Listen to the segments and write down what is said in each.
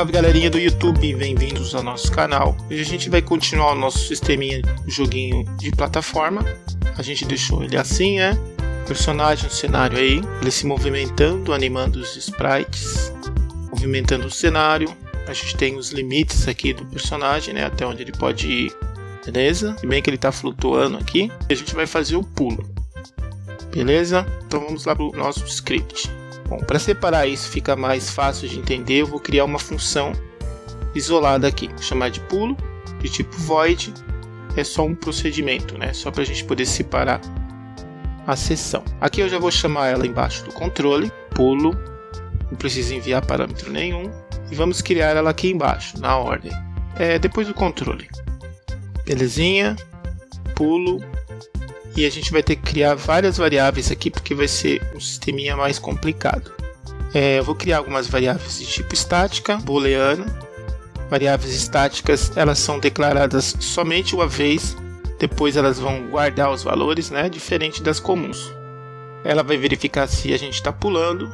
Salve galerinha do YouTube, bem-vindos ao nosso canal. Hoje a gente vai continuar o nosso sisteminha joguinho de plataforma. A gente deixou ele assim, né? Personagem, cenário aí, ele se movimentando, animando os sprites, movimentando o cenário. A gente tem os limites aqui do personagem, né? Até onde ele pode ir, beleza? Se bem que ele tá flutuando aqui, a gente vai fazer o pulo, beleza? Então vamos lá pro nosso script. Bom, para separar isso fica mais fácil de entender, eu vou criar uma função isolada aqui, vou chamar de pulo, de tipo void, é só um procedimento, né? só para a gente poder separar a sessão. Aqui eu já vou chamar ela embaixo do controle, pulo, não precisa enviar parâmetro nenhum, e vamos criar ela aqui embaixo, na ordem, é, depois do controle. Belezinha, pulo, e a gente vai ter que criar várias variáveis aqui porque vai ser um sisteminha mais complicado. É, eu vou criar algumas variáveis de tipo estática, booleano. Variáveis estáticas elas são declaradas somente uma vez, depois elas vão guardar os valores, né? Diferente das comuns. Ela vai verificar se a gente está pulando,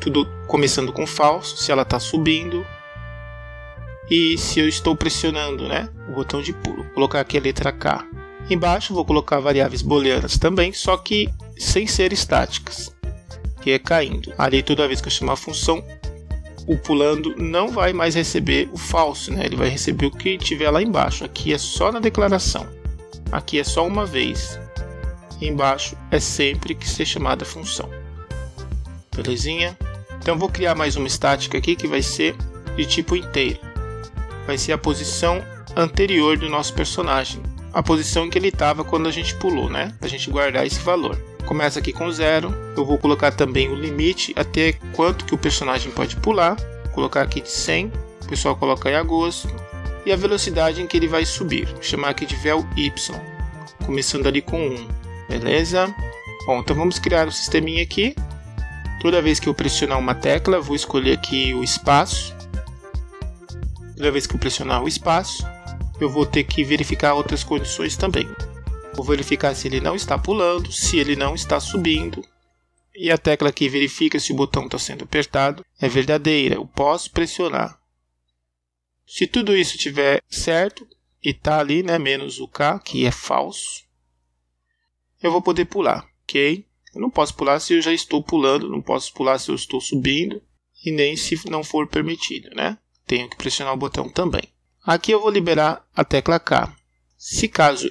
tudo começando com falso, se ela está subindo e se eu estou pressionando, né? O botão de pulo. Vou colocar aqui a letra K Embaixo vou colocar variáveis booleanas também, só que sem ser estáticas, que é caindo. Ali toda vez que eu chamar a função, o pulando não vai mais receber o falso, né? ele vai receber o que tiver lá embaixo. Aqui é só na declaração, aqui é só uma vez. Embaixo é sempre que ser chamada a função. Belezinha? Então vou criar mais uma estática aqui que vai ser de tipo inteiro. Vai ser a posição anterior do nosso personagem a posição em que ele estava quando a gente pulou, né? A gente guardar esse valor. Começa aqui com zero. Eu vou colocar também o limite até quanto que o personagem pode pular. Vou colocar aqui de 100. O pessoal coloca aí a gosto. E a velocidade em que ele vai subir. Vou chamar aqui de vel y. Começando ali com 1. Beleza? Bom, então vamos criar o um sisteminha aqui. Toda vez que eu pressionar uma tecla, vou escolher aqui o espaço. Toda vez que eu pressionar o espaço, eu vou ter que verificar outras condições também. Vou verificar se ele não está pulando, se ele não está subindo. E a tecla que verifica se o botão está sendo apertado é verdadeira, eu posso pressionar. Se tudo isso estiver certo e está ali, né, menos o K, que é falso, eu vou poder pular, ok? Eu não posso pular se eu já estou pulando, não posso pular se eu estou subindo e nem se não for permitido, né? Tenho que pressionar o botão também. Aqui eu vou liberar a tecla K. Se caso,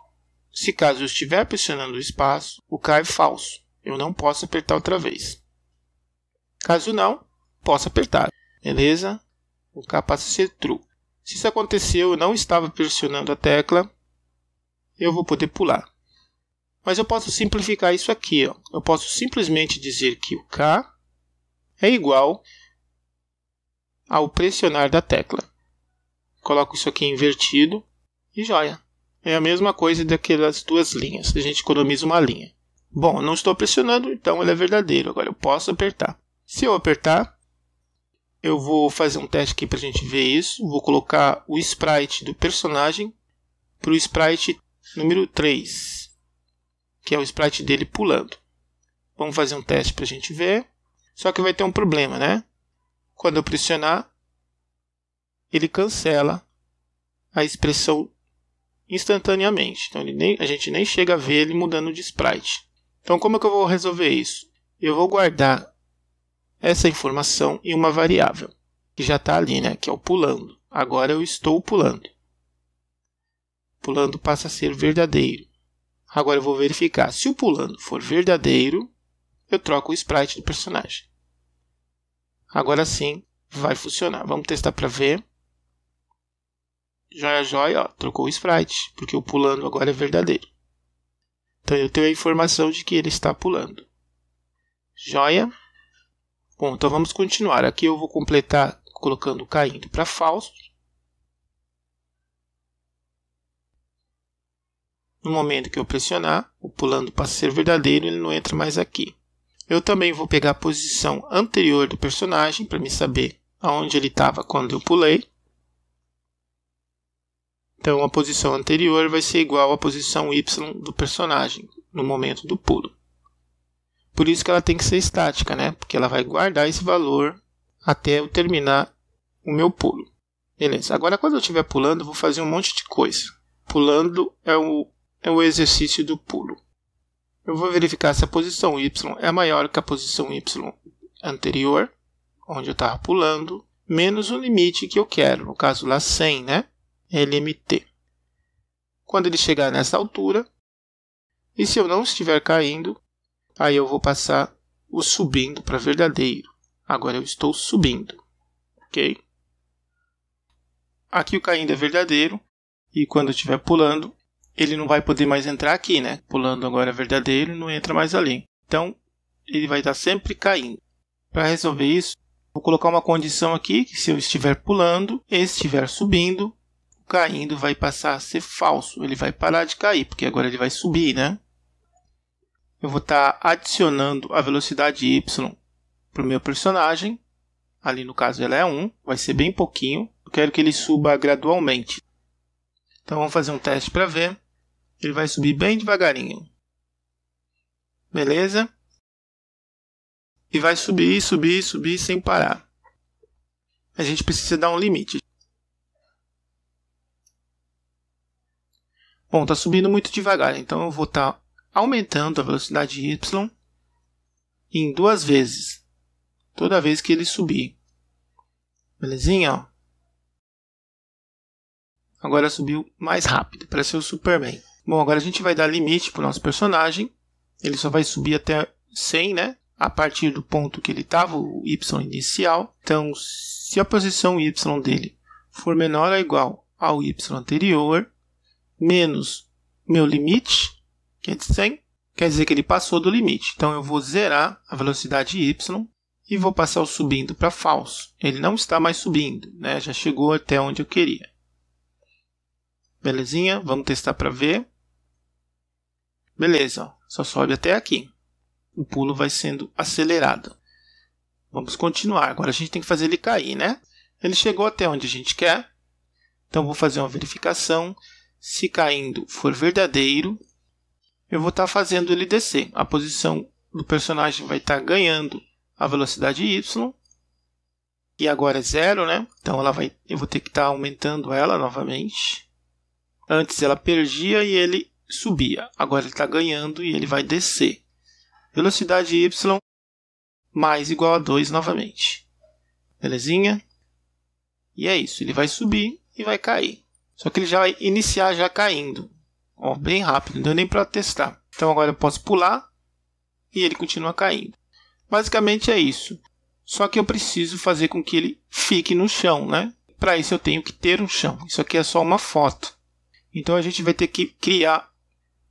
se caso eu estiver pressionando o espaço, o K é falso. Eu não posso apertar outra vez. Caso não, posso apertar. Beleza? O K passa a ser true. Se isso aconteceu, eu não estava pressionando a tecla, eu vou poder pular. Mas eu posso simplificar isso aqui. Ó. Eu posso simplesmente dizer que o K é igual ao pressionar da tecla coloco isso aqui invertido e joia. É a mesma coisa daquelas duas linhas, a gente economiza uma linha. Bom, não estou pressionando, então ele é verdadeiro. Agora eu posso apertar. Se eu apertar, eu vou fazer um teste aqui para a gente ver isso. Vou colocar o sprite do personagem para o sprite número 3, que é o sprite dele pulando. Vamos fazer um teste para a gente ver. Só que vai ter um problema, né? Quando eu pressionar, ele cancela a expressão instantaneamente. Então nem, a gente nem chega a ver ele mudando de sprite. Então como é que eu vou resolver isso? Eu vou guardar essa informação em uma variável que já está ali, né? Que é o pulando. Agora eu estou pulando. Pulando passa a ser verdadeiro. Agora eu vou verificar. Se o pulando for verdadeiro, eu troco o sprite do personagem. Agora sim vai funcionar. Vamos testar para ver. Joia, joia, ó, trocou o sprite, porque o pulando agora é verdadeiro. Então eu tenho a informação de que ele está pulando. Joia. Bom, então vamos continuar. Aqui eu vou completar colocando caindo para falso. No momento que eu pressionar, o pulando passa a ser verdadeiro, ele não entra mais aqui. Eu também vou pegar a posição anterior do personagem para me saber aonde ele estava quando eu pulei. Então a posição anterior vai ser igual à posição y do personagem no momento do pulo. Por isso que ela tem que ser estática, né? Porque ela vai guardar esse valor até eu terminar o meu pulo. Beleza. Agora quando eu estiver pulando, eu vou fazer um monte de coisa. Pulando é o, é o exercício do pulo. Eu vou verificar se a posição y é maior que a posição y anterior, onde eu estava pulando, menos o limite que eu quero, no caso lá 100, né? LMT. Quando ele chegar nessa altura, e se eu não estiver caindo, aí eu vou passar o subindo para verdadeiro. Agora eu estou subindo, ok? Aqui o caindo é verdadeiro, e quando estiver pulando, ele não vai poder mais entrar aqui, né? Pulando agora é verdadeiro, não entra mais ali. Então, ele vai estar sempre caindo. Para resolver isso, vou colocar uma condição aqui que se eu estiver pulando, estiver subindo, caindo vai passar a ser falso. Ele vai parar de cair, porque agora ele vai subir, né? Eu vou estar tá adicionando a velocidade y para o meu personagem. Ali no caso ela é 1, vai ser bem pouquinho. Eu quero que ele suba gradualmente. Então vamos fazer um teste para ver. Ele vai subir bem devagarinho. Beleza? E vai subir, subir, subir sem parar. A gente precisa dar um limite. Bom, está subindo muito devagar, então eu vou estar tá aumentando a velocidade y em duas vezes, toda vez que ele subir. Belezinha? Agora subiu mais rápido, pareceu Superman. Bom, agora a gente vai dar limite para o nosso personagem. Ele só vai subir até 100, né? A partir do ponto que ele estava, o y inicial. Então, se a posição y dele for menor ou igual ao y anterior, menos meu limite, que é de 100, quer dizer que ele passou do limite. Então eu vou zerar a velocidade y e vou passar o subindo para falso. Ele não está mais subindo, né? já chegou até onde eu queria. Belezinha? Vamos testar para ver. Beleza, só sobe até aqui. O pulo vai sendo acelerado. Vamos continuar. Agora a gente tem que fazer ele cair, né? Ele chegou até onde a gente quer. Então vou fazer uma verificação se caindo for verdadeiro, eu vou estar tá fazendo ele descer. A posição do personagem vai estar tá ganhando a velocidade y, e agora é zero, né? Então ela vai, eu vou ter que estar tá aumentando ela novamente. Antes ela perdia e ele subia. Agora ele está ganhando e ele vai descer. Velocidade y mais igual a 2 novamente. Belezinha? E é isso, ele vai subir e vai cair. Só que ele já vai iniciar já caindo. Ó, bem rápido, não deu nem para testar. Então agora eu posso pular e ele continua caindo. Basicamente é isso. Só que eu preciso fazer com que ele fique no chão, né? Para isso eu tenho que ter um chão. Isso aqui é só uma foto. Então a gente vai ter que criar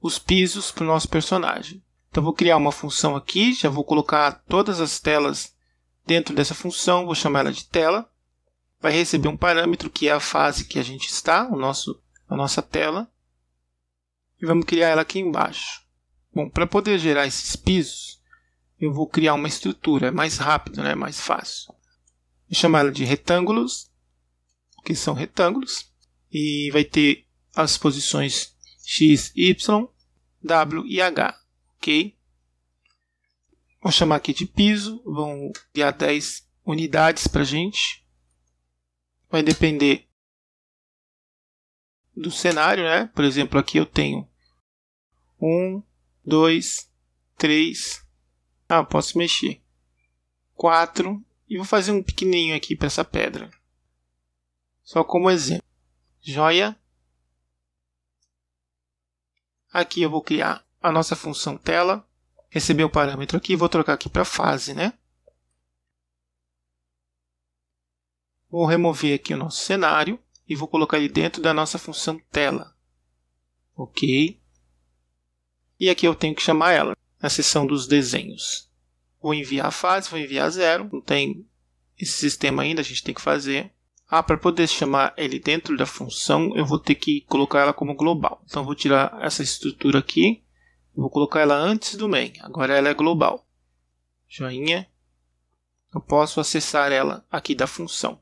os pisos para o nosso personagem. Então vou criar uma função aqui, já vou colocar todas as telas dentro dessa função, vou chamar ela de tela vai receber um parâmetro que é a fase que a gente está, o nosso, a nossa tela, e vamos criar ela aqui embaixo. Bom, para poder gerar esses pisos, eu vou criar uma estrutura, é mais rápido, né? mais fácil. Vou chamar ela de retângulos, que são retângulos, e vai ter as posições x, y, w e h, ok? Vou chamar aqui de piso, vão criar 10 unidades para gente vai depender do cenário, né? Por exemplo, aqui eu tenho um, dois, três. Ah, posso mexer. Quatro. E vou fazer um pequenininho aqui para essa pedra. Só como exemplo. Joia. Aqui eu vou criar a nossa função tela. Receber o parâmetro aqui. Vou trocar aqui para fase, né? Vou remover aqui o nosso cenário e vou colocar ele dentro da nossa função tela. Ok. E aqui eu tenho que chamar ela, na seção dos desenhos. Vou enviar a fase, vou enviar zero. Não tem esse sistema ainda, a gente tem que fazer. Ah, para poder chamar ele dentro da função, eu vou ter que colocar ela como global. Então vou tirar essa estrutura aqui, vou colocar ela antes do main. Agora ela é global. Joinha. Eu posso acessar ela aqui da função.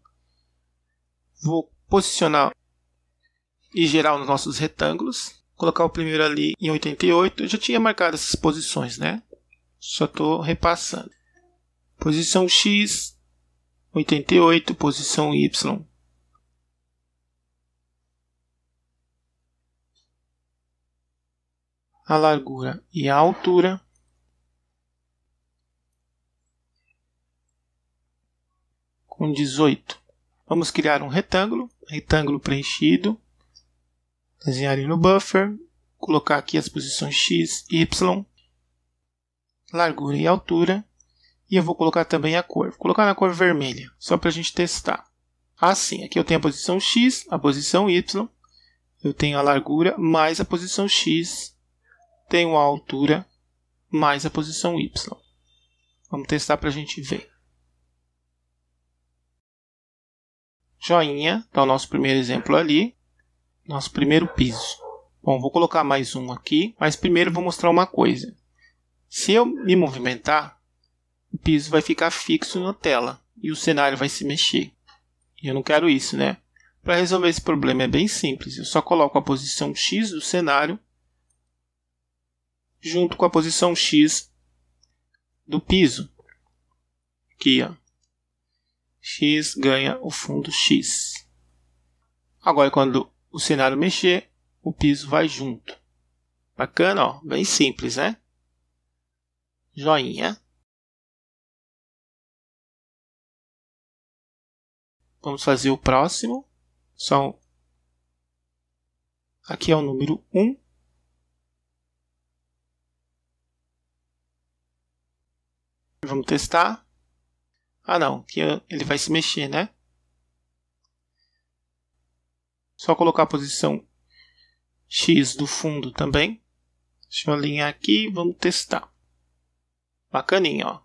Vou posicionar e gerar os nossos retângulos. Colocar o primeiro ali em 88. Eu já tinha marcado essas posições, né? Só estou repassando. Posição X, 88. Posição Y, a largura e a altura. Com 18. Vamos criar um retângulo, retângulo preenchido, desenhar ele no buffer, colocar aqui as posições x e y, largura e altura, e eu vou colocar também a cor. Vou colocar na cor vermelha, só para a gente testar. Assim, aqui eu tenho a posição x, a posição y, eu tenho a largura mais a posição x, tenho a altura mais a posição y. Vamos testar para a gente ver. joinha, tá o nosso primeiro exemplo ali, nosso primeiro piso. Bom, vou colocar mais um aqui, mas primeiro vou mostrar uma coisa. Se eu me movimentar, o piso vai ficar fixo na tela e o cenário vai se mexer. E eu não quero isso, né? Para resolver esse problema é bem simples. Eu só coloco a posição X do cenário junto com a posição X do piso. Aqui, ó. X ganha o fundo X. Agora, quando o cenário mexer, o piso vai junto. Bacana, ó? Bem simples, né? Joinha. Vamos fazer o próximo. São aqui é o número 1. Vamos testar. Ah não, que ele vai se mexer, né? Só colocar a posição X do fundo também. Deixa eu alinhar aqui, vamos testar. Bacaninha, ó.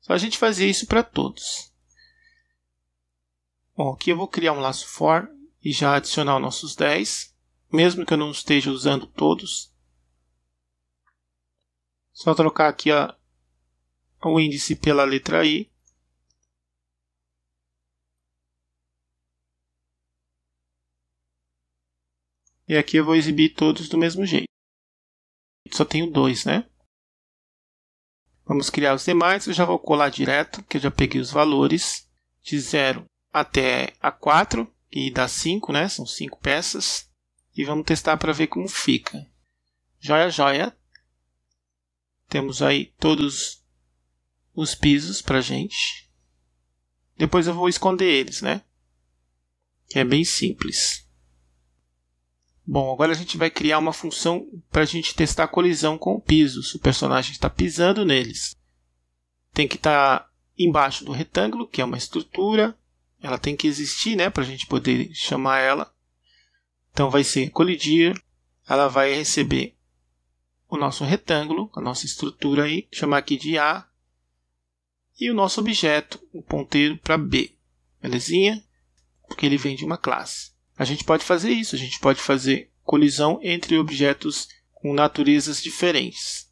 Só a gente fazer isso para todos. Bom, aqui eu vou criar um laço for e já adicionar os nossos 10, mesmo que eu não esteja usando todos. Só trocar aqui a, o índice pela letra I E aqui eu vou exibir todos do mesmo jeito. Só tenho dois, né? Vamos criar os demais. Eu já vou colar direto, que eu já peguei os valores de 0 até a 4, que dá 5, né? São 5 peças. E vamos testar para ver como fica. Joia, joia. Temos aí todos os pisos para gente. Depois eu vou esconder eles, né? Que é bem simples. Bom, agora a gente vai criar uma função para a gente testar a colisão com o piso, se o personagem está pisando neles. Tem que estar tá embaixo do retângulo, que é uma estrutura, ela tem que existir né, para a gente poder chamar ela. Então vai ser colidir, ela vai receber o nosso retângulo, a nossa estrutura aí, chamar aqui de A, e o nosso objeto, o ponteiro para B, belezinha? Porque ele vem de uma classe. A gente pode fazer isso, a gente pode fazer colisão entre objetos com naturezas diferentes,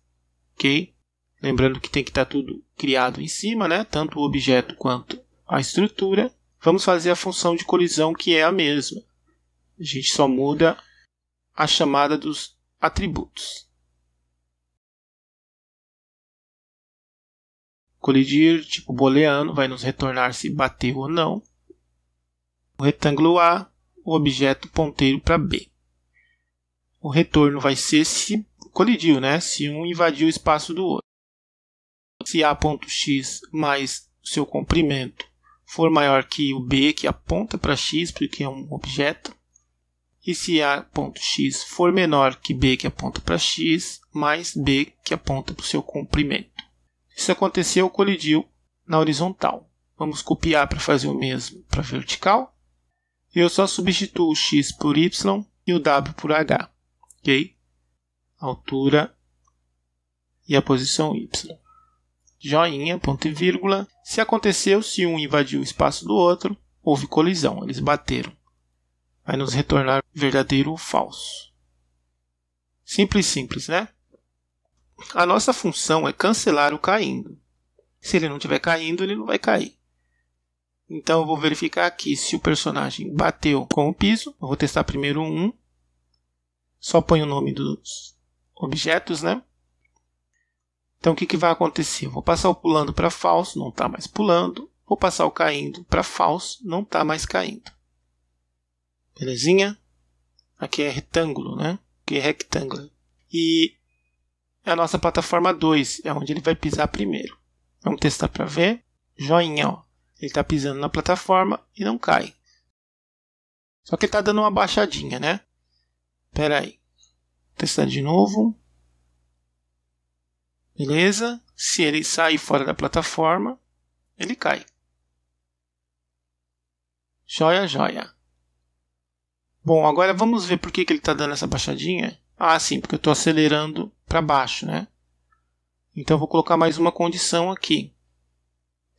ok? Lembrando que tem que estar tá tudo criado em cima, né? Tanto o objeto quanto a estrutura. Vamos fazer a função de colisão que é a mesma. A gente só muda a chamada dos atributos. Colidir, tipo booleano, vai nos retornar se bateu ou não. O retângulo A o objeto ponteiro para B. O retorno vai ser se colidiu, né? se um invadiu o espaço do outro. Se A.x mais seu comprimento for maior que o B, que aponta para x, porque é um objeto, e se A.x for menor que B, que aponta para x, mais B, que aponta para o seu comprimento. Isso aconteceu, colidiu na horizontal. Vamos copiar para fazer o mesmo para vertical. E eu só substituo o x por y e o w por h, ok? Altura e a posição y. Joinha, ponto e vírgula. Se aconteceu, se um invadiu o espaço do outro, houve colisão, eles bateram. Vai nos retornar verdadeiro ou falso. Simples, simples, né? A nossa função é cancelar o caindo. Se ele não tiver caindo, ele não vai cair. Então eu vou verificar aqui se o personagem bateu com o piso. Eu vou testar primeiro um. Só põe o nome dos objetos, né? Então o que, que vai acontecer? Eu vou passar o pulando para falso, não está mais pulando. Vou passar o caindo para falso, não está mais caindo. Belezinha? Aqui é retângulo, né? Aqui é rectângulo. E a nossa plataforma 2, é onde ele vai pisar primeiro. Vamos testar para ver. Joinha, ó. Ele está pisando na plataforma e não cai. Só que ele está dando uma baixadinha, né? Pera aí. Testando de novo. Beleza? Se ele sair fora da plataforma, ele cai. Joia, joia. Bom, agora vamos ver por que, que ele está dando essa baixadinha. Ah, sim, porque eu estou acelerando para baixo, né? Então, eu vou colocar mais uma condição aqui.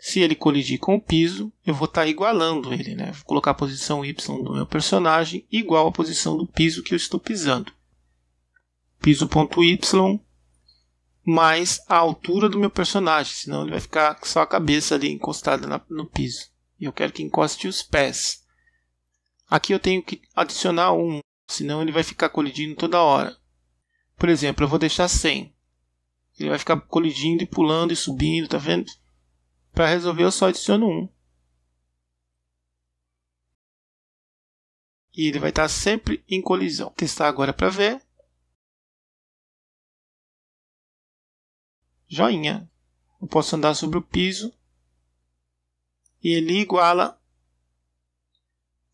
Se ele colidir com o piso, eu vou estar tá igualando ele, né? Vou colocar a posição Y do meu personagem igual à posição do piso que eu estou pisando. Piso.y mais a altura do meu personagem, senão ele vai ficar só a cabeça ali encostada na, no piso. E eu quero que encoste os pés. Aqui eu tenho que adicionar um, senão ele vai ficar colidindo toda hora. Por exemplo, eu vou deixar 100. Ele vai ficar colidindo e pulando e subindo, tá vendo? Para resolver, eu só adiciono um. E ele vai estar sempre em colisão. Vou testar agora para ver. Joinha. Eu posso andar sobre o piso. E ele iguala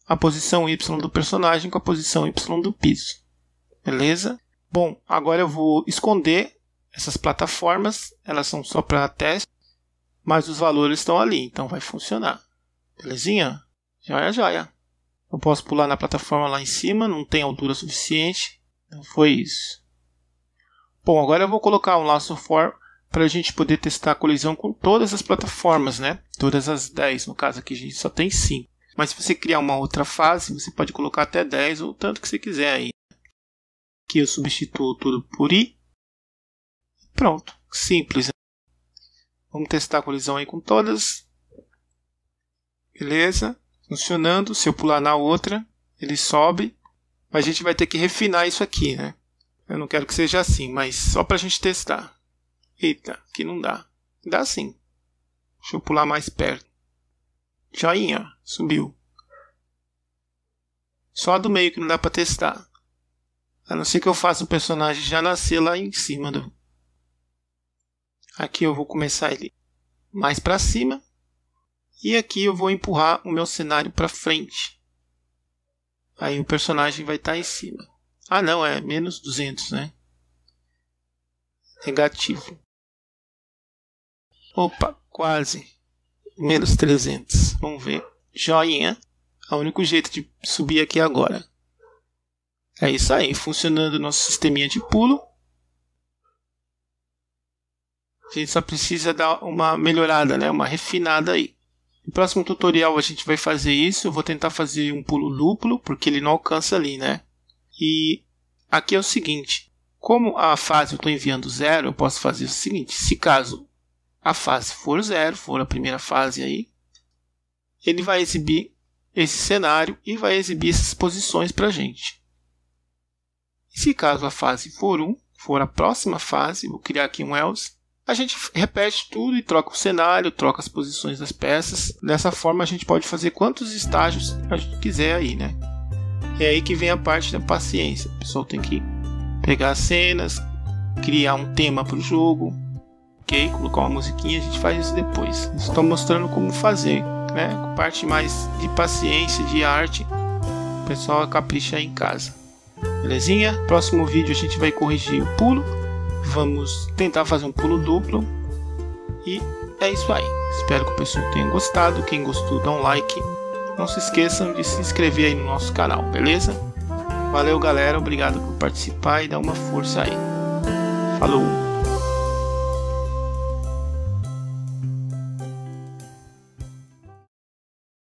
a posição Y do personagem com a posição Y do piso. Beleza? Bom, agora eu vou esconder essas plataformas. Elas são só para teste mas os valores estão ali, então vai funcionar. Belezinha? Joia, joia. Eu posso pular na plataforma lá em cima, não tem altura suficiente. Então foi isso. Bom, agora eu vou colocar um laço for para a gente poder testar a colisão com todas as plataformas, né? Todas as 10, no caso aqui a gente só tem 5. Mas se você criar uma outra fase, você pode colocar até 10 ou tanto que você quiser aí. Aqui eu substituo tudo por i. Pronto, simples. Vamos testar a colisão aí com todas. Beleza, funcionando. Se eu pular na outra, ele sobe. Mas a gente vai ter que refinar isso aqui, né? Eu não quero que seja assim, mas só para a gente testar. Eita, que não dá. Dá sim. Deixa eu pular mais perto. Joinha, subiu. Só a do meio que não dá para testar. A não ser que eu faça o personagem já nascer lá em cima do, Aqui eu vou começar ele mais para cima. E aqui eu vou empurrar o meu cenário para frente. Aí o personagem vai estar tá em cima. Ah não, é menos 200, né? Negativo. Opa, quase. Menos 300. Vamos ver. Joinha. É o único jeito de subir aqui agora. É isso aí, funcionando o nosso sisteminha de pulo. A gente só precisa dar uma melhorada, né? Uma refinada aí. No próximo tutorial a gente vai fazer isso. Eu vou tentar fazer um pulo duplo, porque ele não alcança ali, né? E aqui é o seguinte. Como a fase eu estou enviando zero, eu posso fazer o seguinte. Se caso a fase for zero, for a primeira fase aí, ele vai exibir esse cenário e vai exibir essas posições para a gente. se caso a fase for 1, um, for a próxima fase, vou criar aqui um else, a gente repete tudo e troca o cenário, troca as posições das peças. Dessa forma a gente pode fazer quantos estágios a gente quiser aí, né? É aí que vem a parte da paciência. O pessoal tem que pegar as cenas, criar um tema para o jogo, ok? Colocar uma musiquinha, a gente faz isso depois. Estou mostrando como fazer, né? Com parte mais de paciência, de arte. O pessoal capricha aí em casa. Belezinha? Próximo vídeo a gente vai corrigir o pulo vamos tentar fazer um pulo duplo. E é isso aí. Espero que o pessoal tenha gostado. Quem gostou, dá um like. Não se esqueçam de se inscrever aí no nosso canal, beleza? Valeu, galera. Obrigado por participar e dar uma força aí. Falou!